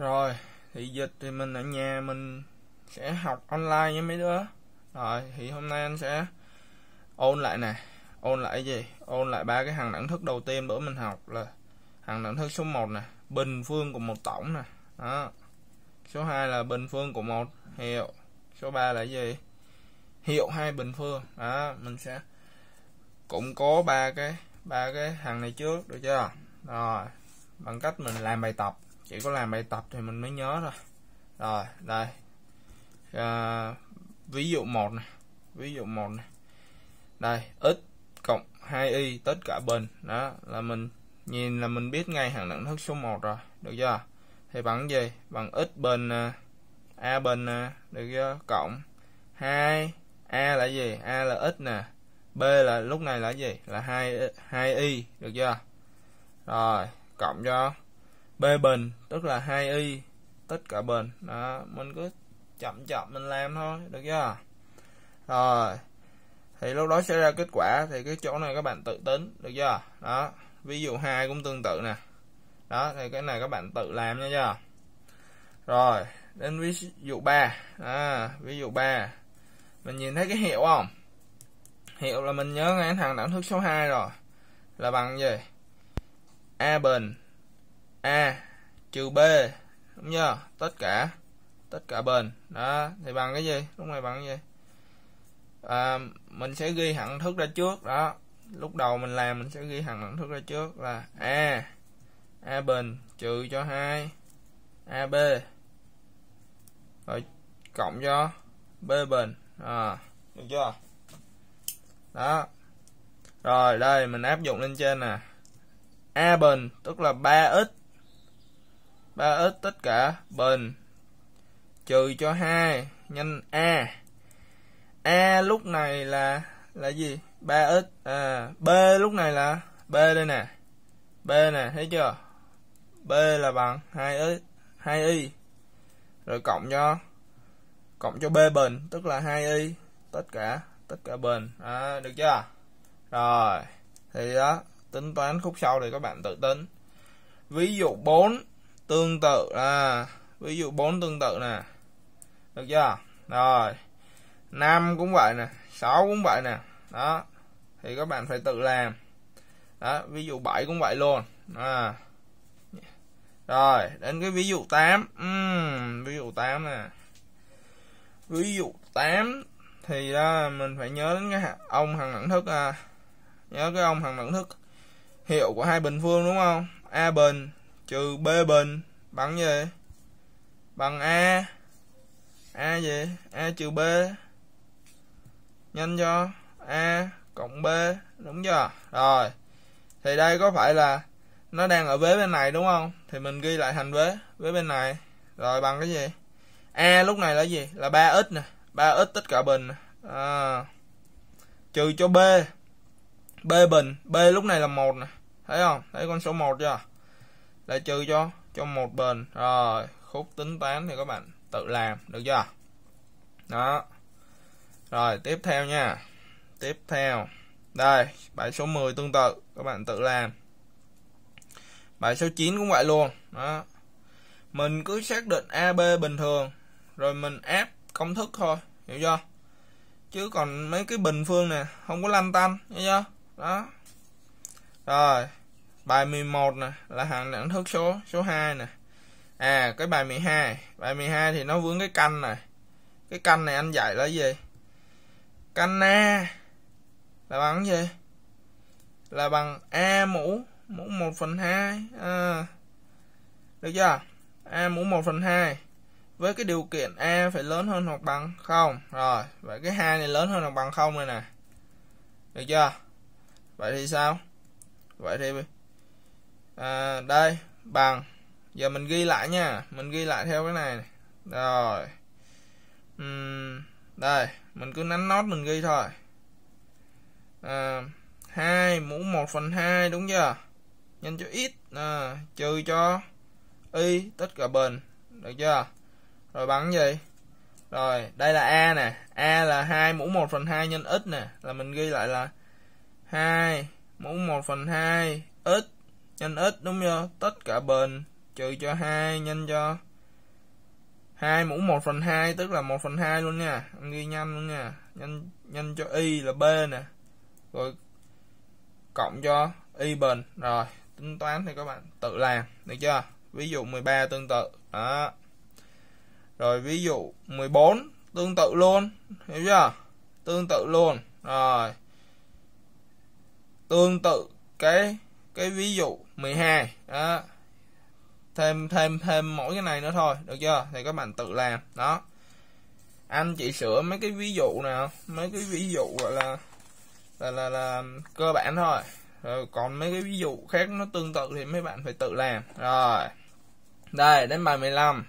rồi thì dịch thì mình ở nhà mình sẽ học online với mấy đứa rồi thì hôm nay anh sẽ ôn lại nè ôn lại gì ôn lại ba cái hàng đẳng thức đầu tiên bữa mình học là hàng đẳng thức số 1 nè bình phương của một tổng nè đó số 2 là bình phương của một hiệu số 3 là gì hiệu hai bình phương đó mình sẽ cũng có ba cái ba cái hàng này trước được chưa rồi bằng cách mình làm bài tập chỉ có làm bài tập thì mình mới nhớ thôi rồi đây à, ví dụ một này ví dụ một này đây x cộng 2y tất cả bình đó là mình nhìn là mình biết ngay hàng đẳng thức số 1 rồi được chưa thì bằng gì bằng x bình ờ, a bình ờ, được chưa cộng 2 a là gì a là x nè b là lúc này là gì là 2 2y được chưa rồi cộng cho b bình tức là 2y tất cả bình đó mình cứ chậm chậm mình làm thôi được chưa rồi thì lúc đó sẽ ra kết quả thì cái chỗ này các bạn tự tính được chưa đó ví dụ hai cũng tương tự nè đó thì cái này các bạn tự làm nha chưa rồi đến ví dụ ba, à, ví dụ ba mình nhìn thấy cái hiệu không hiệu là mình nhớ ngay thằng đẳng thức số 2 rồi là bằng gì a bình a trừ b đúng chưa tất cả tất cả bên đó thì bằng cái gì lúc này bằng cái gì à, mình sẽ ghi hẳn thức ra trước đó lúc đầu mình làm mình sẽ ghi hẳn đẳng thức ra trước là a a bình trừ cho 2 ab rồi cộng cho b bình à được chưa đó rồi đây mình áp dụng lên trên nè a bình tức là 3x 3 ít tất cả bình trừ cho 2 nhân a. A lúc này là là gì? 3 ít à b lúc này là b đây nè. B nè, thấy chưa? B là bằng 2 ít 2y rồi cộng cho cộng cho b bình tức là 2y tất cả tất cả bình. À được chưa? Rồi, thì đó, tính toán khúc sau thì các bạn tự tính. Ví dụ 4 tương tự là ví dụ 4 tương tự nè được chưa rồi 5 cũng vậy nè 6 cũng vậy nè đó thì các bạn phải tự làm đó ví dụ 7 cũng vậy luôn à. rồi đến cái ví dụ 8 uhm, ví dụ 8 nè ví dụ 8 thì đó, à, mình phải nhớ đến cái ông hằng đẳng thức à. nhớ cái ông hằng đẳng thức hiệu của hai bình phương đúng không a bình trừ b bình bằng gì bằng a a gì a trừ b nhanh cho a cộng b đúng chưa rồi thì đây có phải là nó đang ở vế bên này đúng không thì mình ghi lại thành vế vế bên này rồi bằng cái gì a lúc này là gì là 3 x nè 3 x tất cả bình à, trừ cho b b bình b lúc này là một nè thấy không thấy con số 1 chưa là trừ cho cho một bên rồi khúc tính toán thì các bạn tự làm được chưa đó rồi tiếp theo nha tiếp theo đây bài số 10 tương tự các bạn tự làm bài số 9 cũng vậy luôn đó mình cứ xác định AB bình thường rồi mình áp công thức thôi hiểu chưa chứ còn mấy cái bình phương nè không có lăn tăn hiểu chưa đó rồi bài 31 nè là hàng đẳng thức số số 2 nè. À cái bài 12, bài 12 thì nó vướng cái canh này. Cái canh này anh dạy là gì? Canh A là bằng gì? Là bằng A mũ mũ 1 phần 2 à. Được chưa? A mũ 1 phần 2 Với cái điều kiện A phải lớn hơn hoặc bằng không Rồi, và cái hai này lớn hơn hoặc bằng không này nè Được chưa? Vậy thì sao? Vậy thì à, đây bằng giờ mình ghi lại nha mình ghi lại theo cái này rồi uhm, đây mình cứ nắn nót mình ghi thôi à, 2 mũ 1 phần 2 đúng chưa nhân cho ít à, trừ cho y tất cả bình được chưa rồi bằng gì rồi đây là a nè a là 2 mũ 1 phần 2 nhân x nè là mình ghi lại là 2 mũ 1 phần 2 x nhân x đúng chưa tất cả bình trừ cho 2 nhân cho 2 mũ 1 phần 2 tức là 1 phần 2 luôn nha anh ghi nhanh luôn nha nhân nhân cho y là b nè rồi cộng cho y bình rồi tính toán thì các bạn tự làm được chưa ví dụ 13 tương tự đó rồi ví dụ 14 tương tự luôn hiểu chưa tương tự luôn rồi tương tự cái cái ví dụ 12 đó thêm thêm thêm mỗi cái này nữa thôi được chưa thì các bạn tự làm đó anh chị sửa mấy cái ví dụ nào mấy cái ví dụ gọi là là là, là cơ bản thôi rồi ờ, còn mấy cái ví dụ khác nó tương tự thì mấy bạn phải tự làm rồi đây đến bài 15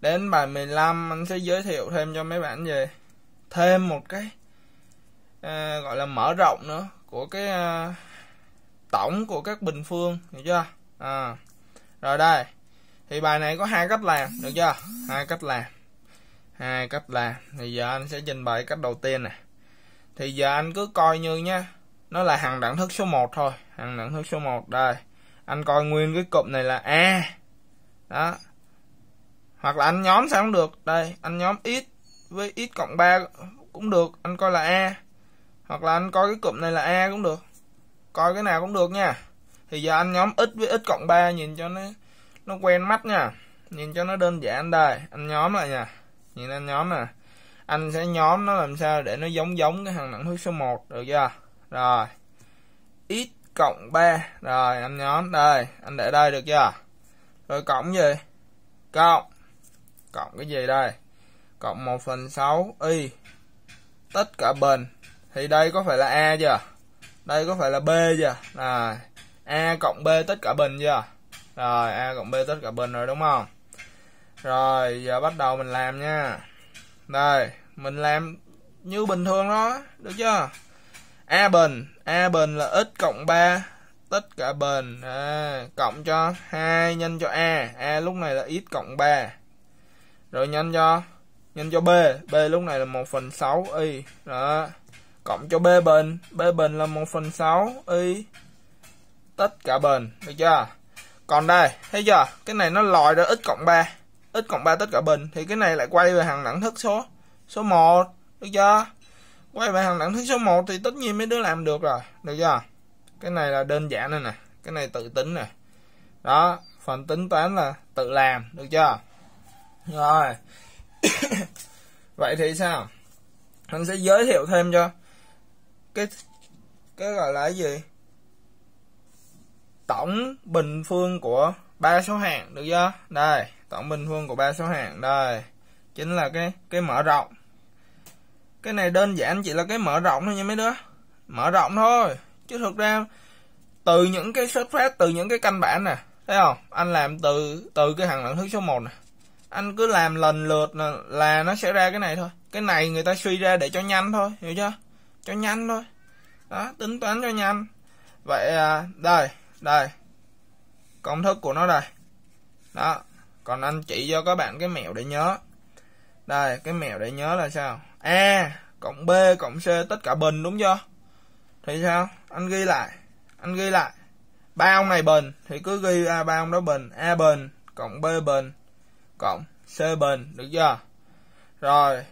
đến bài 15 anh sẽ giới thiệu thêm cho mấy bạn về thêm một cái à, gọi là mở rộng nữa của cái à, tổng của các bình phương được chưa à. rồi đây thì bài này có hai cách làm được chưa hai cách làm hai cách làm thì giờ anh sẽ trình bày cách đầu tiên nè thì giờ anh cứ coi như nhá nó là hằng đẳng thức số 1 thôi hằng đẳng thức số 1 đây anh coi nguyên cái cụm này là a đó hoặc là anh nhóm sao cũng được đây anh nhóm ít với ít cộng 3 cũng được anh coi là a hoặc là anh coi cái cụm này là a cũng được coi cái nào cũng được nha thì giờ anh nhóm ít với ít cộng 3 nhìn cho nó nó quen mắt nha nhìn cho nó đơn giản đây anh nhóm lại nha nhìn anh nhóm nè anh sẽ nhóm nó làm sao để nó giống giống cái hàng đẳng huyết số 1 được chưa rồi ít cộng 3 rồi anh nhóm đây anh để đây được chưa rồi cộng gì cộng cộng cái gì đây cộng 1 phần 6 y tất cả bình thì đây có phải là a chưa đây có phải là b chưa rồi a cộng b tất cả bình chưa rồi a cộng b tất cả bình rồi đúng không rồi giờ bắt đầu mình làm nha đây mình làm như bình thường đó được chưa a bình a bình là x cộng 3 tất cả bình à, cộng cho 2 nhân cho a a lúc này là x cộng 3 rồi nhân cho nhân cho b b lúc này là 1 phần 6 y đó cộng cho b bình b bình là một phần sáu y tất cả bình được chưa còn đây thấy chưa cái này nó lòi ra x cộng 3 x cộng 3 tất cả bình thì cái này lại quay về hàng đẳng thức số số 1 được chưa quay về hàng đẳng thức số 1 thì tất nhiên mấy đứa làm được rồi được chưa cái này là đơn giản này nè cái này tự tính nè đó phần tính toán là tự làm được chưa rồi vậy thì sao anh sẽ giới thiệu thêm cho cái cái gọi là cái gì tổng bình phương của ba số hàng được chưa đây tổng bình phương của ba số hàng đây chính là cái cái mở rộng cái này đơn giản chỉ là cái mở rộng thôi nha mấy đứa mở rộng thôi chứ thực ra từ những cái xuất phát từ những cái căn bản nè thấy không anh làm từ từ cái hàng lần thứ số 1 nè anh cứ làm lần lượt là, là nó sẽ ra cái này thôi cái này người ta suy ra để cho nhanh thôi hiểu chưa cho nhanh thôi đó tính toán cho nhanh vậy à, đây đây công thức của nó đây đó còn anh chỉ cho các bạn cái mẹo để nhớ đây cái mẹo để nhớ là sao a cộng b cộng c tất cả bình đúng chưa thì sao anh ghi lại anh ghi lại ba ông này bình thì cứ ghi a ba ông đó bình a bình cộng b bình cộng c bình được chưa rồi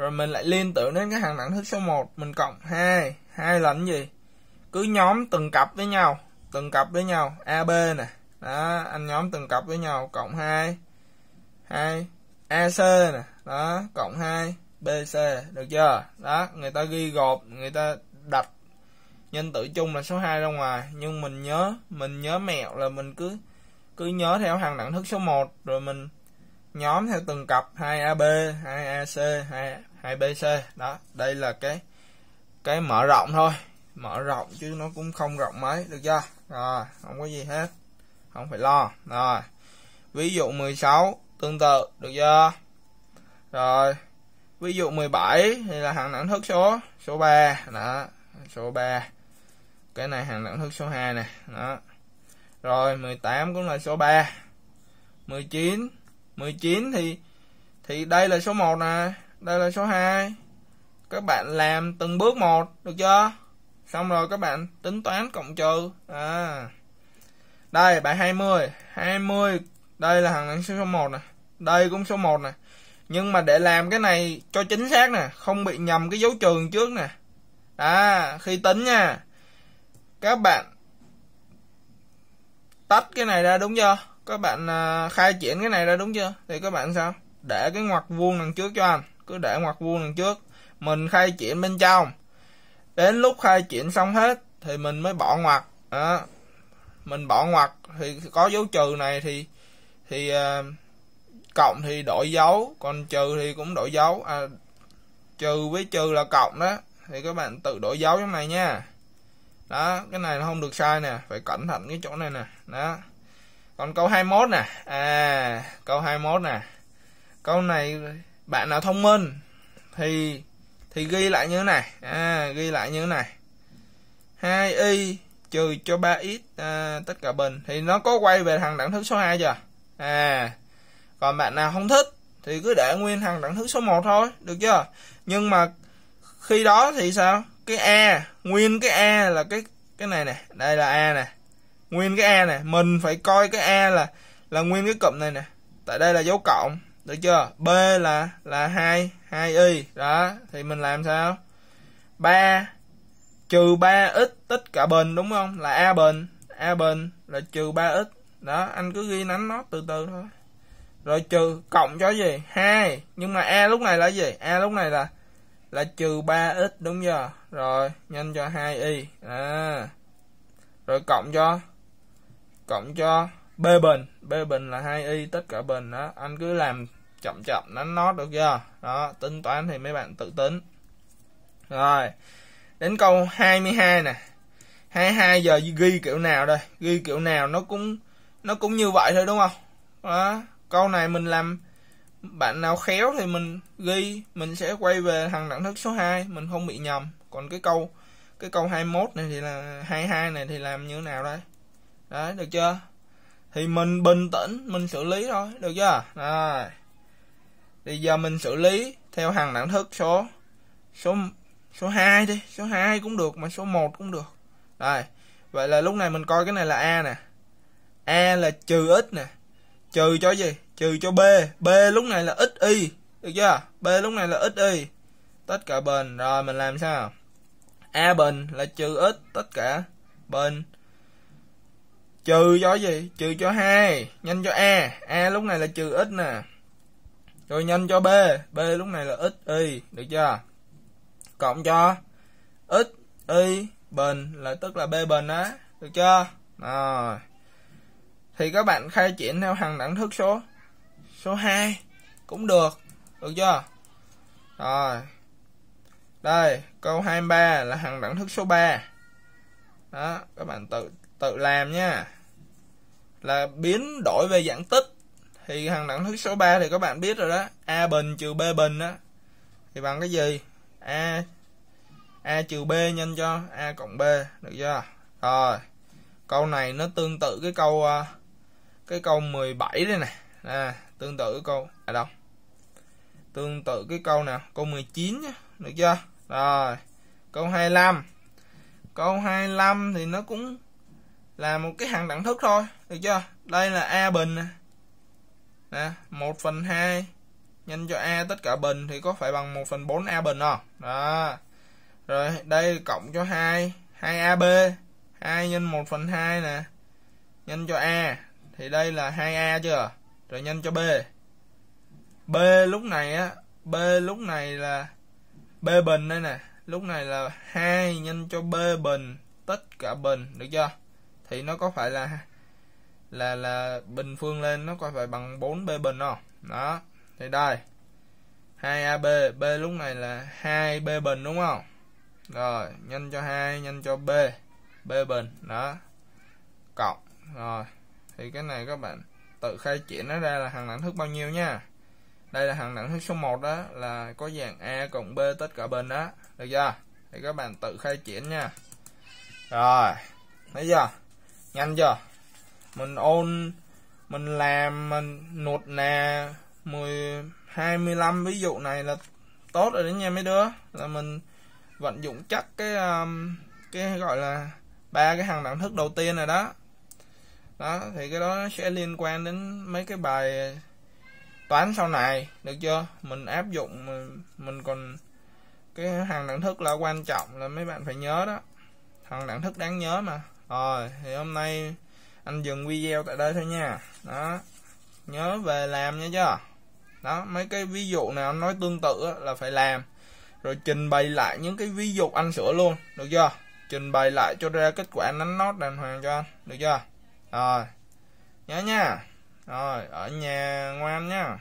rồi mình lại liên tưởng đến cái hàng đẳng thức số 1 mình cộng 2 2 là cái gì cứ nhóm từng cặp với nhau từng cặp với nhau AB nè đó anh nhóm từng cặp với nhau cộng 2 2 AC nè đó cộng 2 BC được chưa đó người ta ghi gộp người ta đặt nhân tử chung là số 2 ra ngoài nhưng mình nhớ mình nhớ mẹo là mình cứ cứ nhớ theo hàng đẳng thức số 1 rồi mình nhóm theo từng cặp 2AB, 2AC, 2 2BC. Đó, đây là cái cái mở rộng thôi, mở rộng chứ nó cũng không rộng mấy được chưa? Rồi, không có gì hết. Không phải lo. Rồi. Ví dụ 16 tương tự được chưa? Rồi. Ví dụ 17 thì là hàng đẳng thức số số 3 đó, số 3. Cái này hàng đẳng thức số 2 nè, đó. Rồi 18 cũng là số 3. 19 19 thì thì đây là số 1 nè, đây là số 2. Các bạn làm từng bước một được chưa? Xong rồi các bạn tính toán cộng trừ. À. Đây bài 20, 20 đây là hàng số số 1 nè. Đây cũng số 1 nè. Nhưng mà để làm cái này cho chính xác nè, không bị nhầm cái dấu trường trước nè. À, khi tính nha. Các bạn tách cái này ra đúng chưa? các bạn à, khai triển cái này ra đúng chưa thì các bạn sao để cái ngoặc vuông đằng trước cho anh cứ để ngoặc vuông đằng trước mình khai triển bên trong đến lúc khai triển xong hết thì mình mới bỏ ngoặc đó. mình bỏ ngoặc thì có dấu trừ này thì thì uh, cộng thì đổi dấu còn trừ thì cũng đổi dấu à, trừ với trừ là cộng đó thì các bạn tự đổi dấu trong này nha đó cái này nó không được sai nè phải cẩn thận cái chỗ này nè đó còn câu 21 nè à câu 21 nè câu này bạn nào thông minh thì thì ghi lại như thế này à, ghi lại như thế này 2 y trừ cho 3 x à, tất cả bình thì nó có quay về thằng đẳng thức số 2 chưa à còn bạn nào không thích thì cứ để nguyên thằng đẳng thức số 1 thôi được chưa nhưng mà khi đó thì sao cái a nguyên cái a là cái cái này nè đây là a nè nguyên cái a này mình phải coi cái a là là nguyên cái cụm này nè tại đây là dấu cộng được chưa b là là hai hai y đó thì mình làm sao 3 trừ 3x tất cả bình đúng không là a bình a bình là trừ 3x đó anh cứ ghi nắn nó từ từ thôi rồi trừ cộng cho gì hai nhưng mà a lúc này là gì a lúc này là là trừ 3x đúng chưa rồi nhân cho 2y à. rồi cộng cho cộng cho b bình b bình là 2y tất cả bình đó anh cứ làm chậm chậm đánh nót được chưa đó tính toán thì mấy bạn tự tính rồi đến câu 22 nè 22 giờ ghi kiểu nào đây ghi kiểu nào nó cũng nó cũng như vậy thôi đúng không đó câu này mình làm bạn nào khéo thì mình ghi mình sẽ quay về thằng đẳng thức số 2 mình không bị nhầm còn cái câu cái câu 21 này thì là 22 này thì làm như thế nào đây đấy được chưa thì mình bình tĩnh mình xử lý thôi được chưa rồi thì giờ mình xử lý theo hàng đẳng thức số số số 2 đi số 2 cũng được mà số 1 cũng được rồi vậy là lúc này mình coi cái này là a nè a là trừ x nè trừ cho gì trừ cho b b lúc này là x y được chưa b lúc này là x y tất cả bình rồi mình làm sao a bình là trừ x tất cả bình Trừ cho gì? Trừ cho hai Nhanh cho A. A lúc này là trừ ít nè. Rồi nhanh cho B. B lúc này là ít y. Được chưa? Cộng cho ít y bình là tức là B bình á. Được chưa? Rồi. Thì các bạn khai triển theo hằng đẳng thức số số 2 cũng được. Được chưa? Rồi. Đây, câu 23 là hằng đẳng thức số 3. Đó, các bạn tự tự làm nha là biến đổi về dạng tích thì hằng đẳng thức số 3 thì các bạn biết rồi đó a bình trừ b bình đó thì bằng cái gì a a trừ b nhân cho a cộng b được chưa rồi câu này nó tương tự cái câu ờ, cái câu 17 đây nè à, tương tự cái câu à đâu tương tự cái câu nào câu 19 nhá được chưa rồi câu 25 câu 25 thì nó cũng là một cái hằng đẳng thức thôi được chưa đây là a bình nè nè một phần hai nhân cho a tất cả bình thì có phải bằng một phần bốn a bình không đó rồi đây cộng cho hai 2 ab hai nhân một phần hai nè nhân cho a thì đây là hai a chưa rồi nhân cho b b lúc này á b lúc này là b bình đây nè lúc này là hai nhân cho b bình tất cả bình được chưa thì nó có phải là là là bình phương lên nó có phải bằng 4b bình không đó thì đây 2ab b lúc này là 2b bình đúng không rồi nhân cho 2 nhân cho b b bình đó cộng rồi thì cái này các bạn tự khai triển nó ra là hằng đẳng thức bao nhiêu nha đây là hằng đẳng thức số 1 đó là có dạng a cộng b tất cả bình đó được chưa thì các bạn tự khai triển nha rồi thấy chưa nhanh chưa mình ôn mình làm mình nột nè 10 25 ví dụ này là tốt rồi đấy nha mấy đứa là mình vận dụng chắc cái um, cái gọi là ba cái hàng đẳng thức đầu tiên này đó đó thì cái đó sẽ liên quan đến mấy cái bài toán sau này được chưa mình áp dụng mình, mình còn cái hàng đẳng thức là quan trọng là mấy bạn phải nhớ đó hàng đẳng thức đáng nhớ mà rồi thì hôm nay anh dừng video tại đây thôi nha đó nhớ về làm nha chưa đó mấy cái ví dụ nào nói tương tự là phải làm rồi trình bày lại những cái ví dụ anh sửa luôn được chưa trình bày lại cho ra kết quả nánh nót đàng hoàng cho anh được chưa rồi nhớ nha rồi ở nhà ngoan nha